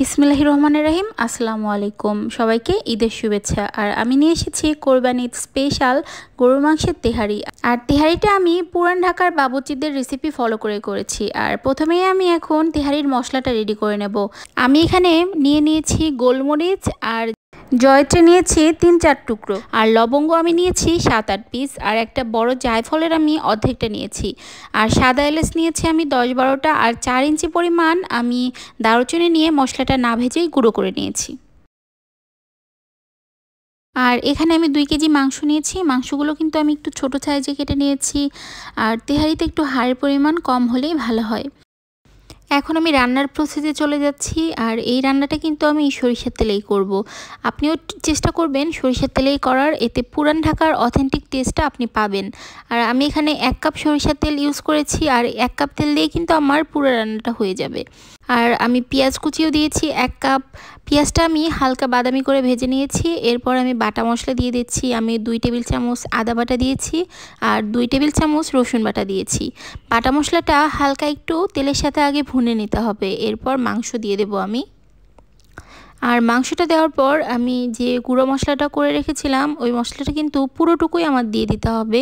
বিসমিল্লাহ রহমানের রাহিম আসসালামু আলাইকুম সবাইকে ঈদের শুভেচ্ছা আর আমি নিয়ে এসেছি কোরবান ঈদ স্পেশাল গরুর মাংসের তেহারি আর তেহারিটা আমি পুরান ঢাকার বাবুচিদের রেসিপি ফলো করে করেছি আর প্রথমেই আমি এখন তেহারির মশলাটা রেডি করে নেব আমি এখানে নিয়ে নিয়েছি গোলমরিচ আর জয়ত্রে নিয়েছি তিন চার টুকরো আর লবঙ্গ আমি নিয়েছি সাত আট পিস আর একটা বড় জায়ফলের আমি অর্ধেকটা নিয়েছি আর সাদা এলাচ নিয়েছি আমি দশ বারোটা আর চার ইঞ্চি পরিমাণ আমি দারুচিনি নিয়ে মশলাটা না ভেজেই গুঁড়ো করে নিয়েছি আর এখানে আমি দুই কেজি মাংস নিয়েছি মাংসগুলো কিন্তু আমি একটু ছোট সাইজে কেটে নিয়েছি আর তেহারিতে একটু হাড়ের পরিমাণ কম হলেই ভালো হয় এখন আমি রান্নার প্রসেসে চলে যাচ্ছি আর এই রান্নাটা কিন্তু আমি সরিষার তেলেই করব। আপনিও চেষ্টা করবেন সরিষার তেলেই করার এতে পুরান ঢাকার অথেন্টিক টেস্টটা আপনি পাবেন আর আমি এখানে এক কাপ সরিষার তেল ইউজ করেছি আর এক কাপ তেল দিয়ে কিন্তু আমার পুরো রান্নাটা হয়ে যাবে আর আমি পেঁয়াজ কুচিও দিয়েছি এক কাপ পেঁয়াজটা আমি হালকা বাদামি করে ভেজে নিয়েছি এরপর আমি বাটা মশলা দিয়ে দিচ্ছি আমি দুই টেবিল চামচ আদা বাটা দিয়েছি আর দুই টেবিল চামচ রসুন বাটা দিয়েছি বাটা মশলাটা হালকা একটু তেলের সাথে আগে ভুনে নিতে হবে এরপর মাংস দিয়ে দেব আমি আর মাংসটা দেওয়ার পর আমি যে গুঁড়ো মশলাটা করে রেখেছিলাম ওই মশলাটা কিন্তু পুরোটুকুই আমার দিয়ে দিতে হবে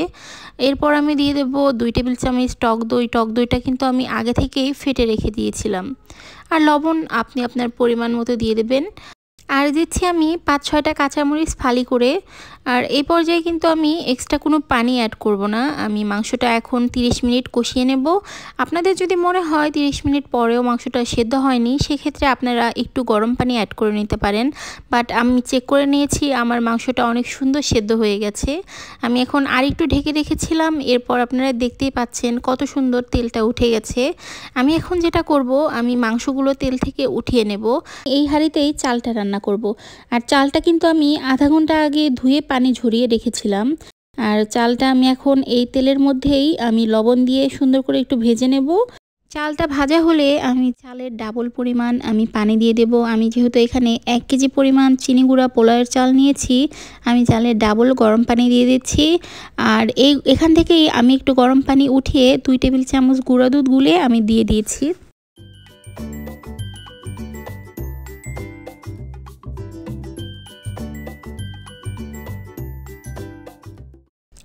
এরপর আমি দিয়ে দেব দুই টেবিল চামচ টক দই টক দইটা কিন্তু আমি আগে থেকেই ফেটে রেখে দিয়েছিলাম আর লবণ আপনি আপনার পরিমাণ মতো দিয়ে দেবেন আর দিচ্ছি আমি পাঁচ ছয়টা কাঁচামরিচ ফালি করে আর এই পর্যায়ে কিন্তু আমি এক্সট্রা কোনো পানি অ্যাড করব না আমি মাংসটা এখন 30 মিনিট কষিয়ে নেব আপনাদের যদি মনে হয় 30 মিনিট পরেও মাংসটা সেদ্ধ হয়নি সেক্ষেত্রে আপনারা একটু গরম পানি অ্যাড করে নিতে পারেন বাট আমি চেক করে নিয়েছি আমার মাংসটা অনেক সুন্দর সেদ্ধ হয়ে গেছে আমি এখন আর একটু ঢেকে রেখেছিলাম এরপর আপনারা দেখতেই পাচ্ছেন কত সুন্দর তেলটা উঠে গেছে আমি এখন যেটা করব আমি মাংসগুলো তেল থেকে উঠিয়ে নেব এই হাঁড়িতেই চালটা রান্না করব আর চালটা কিন্তু আমি আধা ঘন্টা আগে ধুয়ে পানি ঝরিয়ে রেখেছিলাম আর চালটা আমি এখন এই তেলের মধ্যেই আমি লবণ দিয়ে সুন্দর করে একটু ভেজে নেব চালটা ভাজা হলে আমি চালের ডাবল পরিমাণ আমি পানি দিয়ে দেব আমি যেহেতু এখানে এক কেজি পরিমাণ চিনি গুঁড়া পোলাওয়ের চাল নিয়েছি আমি চালের ডাবল গরম পানি দিয়ে দিচ্ছি আর এই এখান থেকেই আমি একটু গরম পানি উঠিয়ে দুই টেবিল চামচ গুঁড়া দুধ গুলে আমি দিয়ে দিয়েছি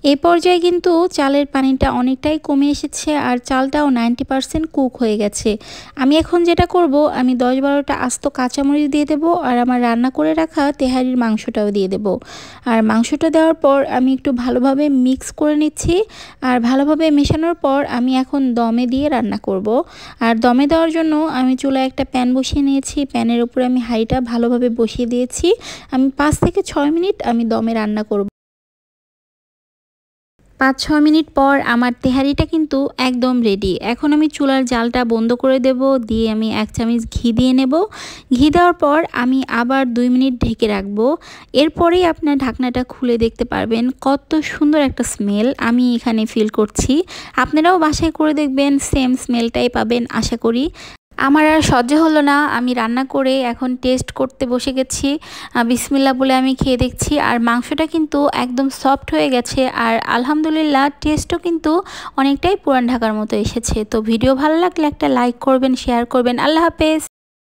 এ পর্যায়ে কিন্তু চালের পানিটা অনেকটাই কমে এসেছে আর চালটাও নাইনটি পারসেন্ট কুক হয়ে গেছে আমি এখন যেটা করব আমি দশ বারোটা আস্ত কাঁচামরিচ দিয়ে দেবো আর আমার রান্না করে রাখা তেহারির মাংসটাও দিয়ে দেব আর মাংসটা দেওয়ার পর আমি একটু ভালোভাবে মিক্স করে নিচ্ছি আর ভালোভাবে মেশানোর পর আমি এখন দমে দিয়ে রান্না করব আর দমে দেওয়ার জন্য আমি চুলায় একটা প্যান বসিয়ে নিয়েছি প্যানের উপরে আমি হাঁড়িটা ভালোভাবে বসিয়ে দিয়েছি আমি পাঁচ থেকে ছয় মিনিট আমি দমে রান্না করব পাঁচ ছ মিনিট পর আমার তেহারিটা কিন্তু একদম রেডি এখন আমি চুলার জালটা বন্ধ করে দেব দিয়ে আমি এক চামিচ ঘি দিয়ে নেব ঘি দেওয়ার পর আমি আবার দুই মিনিট ঢেকে রাখব এরপরেই আপনার ঢাকনাটা খুলে দেখতে পারবেন কত সুন্দর একটা স্মেল আমি এখানে ফিল করছি আপনারাও বাসায় করে দেখবেন সেম স্মেলটাই পাবেন আশা করি আমার আর সহ্য হলো না আমি রান্না করে এখন টেস্ট করতে বসে গেছি বিসমিল্লা বলে আমি খেয়ে দেখছি আর মাংসটা কিন্তু একদম সফট হয়ে গেছে আর আলহামদুলিল্লাহ টেস্টও কিন্তু অনেকটাই পুরান ঢাকার মতো এসেছে তো ভিডিও ভালো লাগলে একটা লাইক করবেন শেয়ার করবেন আল্লাহ হাফেজ